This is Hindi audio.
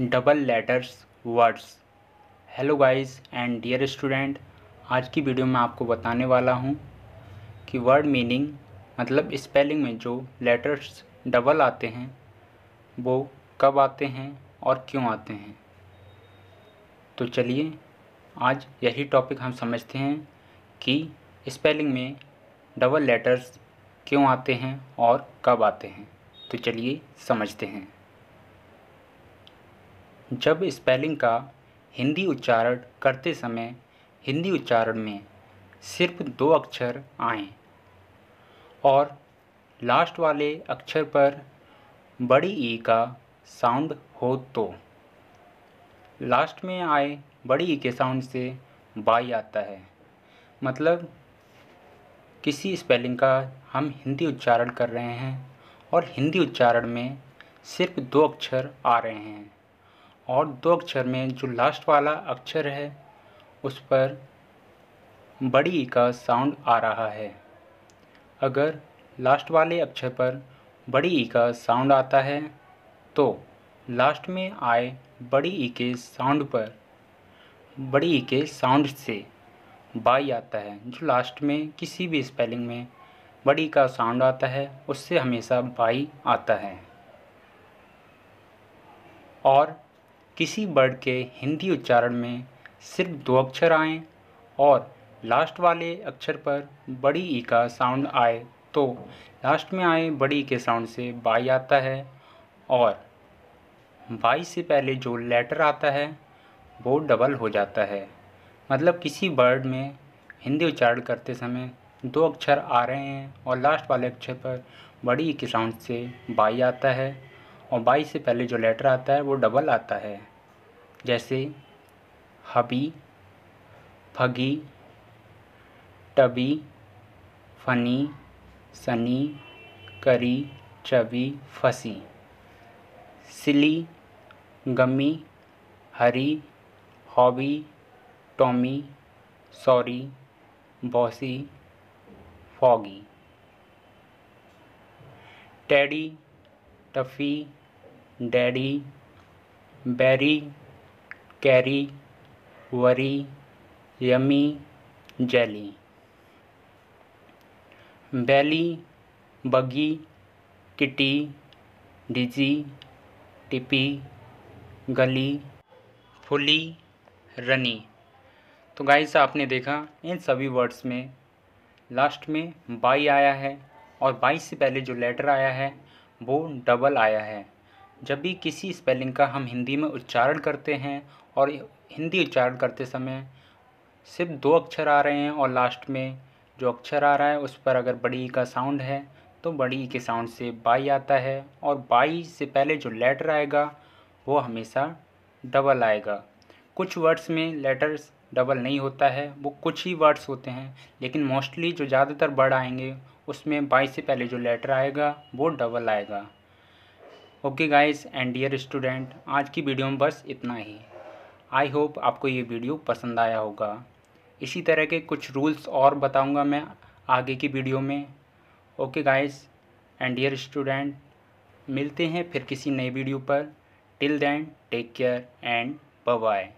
double letters words hello guys and dear student आज की वीडियो में आपको बताने वाला हूँ कि वर्ड मीनिंग मतलब स्पेलिंग में जो लेटर्स डबल आते हैं वो कब आते हैं और क्यों आते हैं तो चलिए आज यही टॉपिक हम समझते हैं कि स्पेलिंग में डबल लेटर्स क्यों आते हैं और कब आते हैं तो चलिए समझते हैं जब स्पेलिंग का हिंदी उच्चारण करते समय हिंदी उच्चारण में सिर्फ दो अक्षर आएं और लास्ट वाले अक्षर पर बड़ी ई e का साउंड हो तो लास्ट में आए बड़ी ई e के साउंड से बाई आता है मतलब किसी स्पेलिंग का हम हिंदी उच्चारण कर रहे हैं और हिंदी उच्चारण में सिर्फ दो अक्षर आ रहे हैं और दो अक्षर में जो लास्ट वाला अक्षर है उस पर बड़ी ई का साउंड आ रहा है अगर लास्ट वाले अक्षर पर बड़ी ई का साउंड आता है तो लास्ट में आए बड़ी ई के साउंड पर बड़ी ई के साउंड से बाई आता है जो लास्ट में किसी भी स्पेलिंग में बड़ी का साउंड आता है उससे हमेशा बाई आता है और किसी वर्ड के हिंदी उच्चारण में सिर्फ दो अक्षर आएँ और लास्ट वाले अक्षर पर बड़ी ई का साउंड आए तो लास्ट में आए बड़ी के साउंड से बाई आता है और बाई से पहले जो लेटर आता है वो डबल हो जाता है मतलब किसी वर्ड में हिंदी उच्चारण करते समय दो अक्षर आ रहे हैं और लास्ट वाले अक्षर पर बड़ी के साउंड से बाई आता है और बाई से पहले जो लेटर आता है वो डबल आता है जैसे hubby foggy tubby funny sunny curry chubby fussy silly gummy hurry hobby Tommy sorry bossy foggy teddy toffee daddy berry carry worry yummy jelly belly buggy kitty डिजी टिपी गली फुली रनी तो गाइस आपने देखा इन सभी वर्ड्स में लास्ट में बाई आया है और बाई से पहले जो लेटर आया है वो डबल आया है जब भी किसी स्पेलिंग का हम हिंदी में उच्चारण करते हैं और हिंदी उच्चारण करते समय सिर्फ दो अक्षर आ रहे हैं और लास्ट में जो अक्षर आ रहा है उस पर अगर बड़ी ई का साउंड है तो बड़ी ई के साउंड से बाई आता है और बाई से पहले जो लेटर आएगा वो हमेशा डबल आएगा कुछ वर्ड्स में लेटर्स डबल नहीं होता है वो कुछ ही वर्ड्स होते हैं लेकिन मोस्टली जो ज़्यादातर वर्ड आएंगे उसमें बाई से पहले जो लेटर आएगा वो डबल आएगा okay guys and dear student आज की वीडियो में बस इतना ही आई होप आपको ये वीडियो पसंद आया होगा इसी तरह के कुछ रूल्स और बताऊंगा मैं आगे की वीडियो में okay guys and dear student मिलते हैं फिर किसी नई वीडियो पर till then take care and bye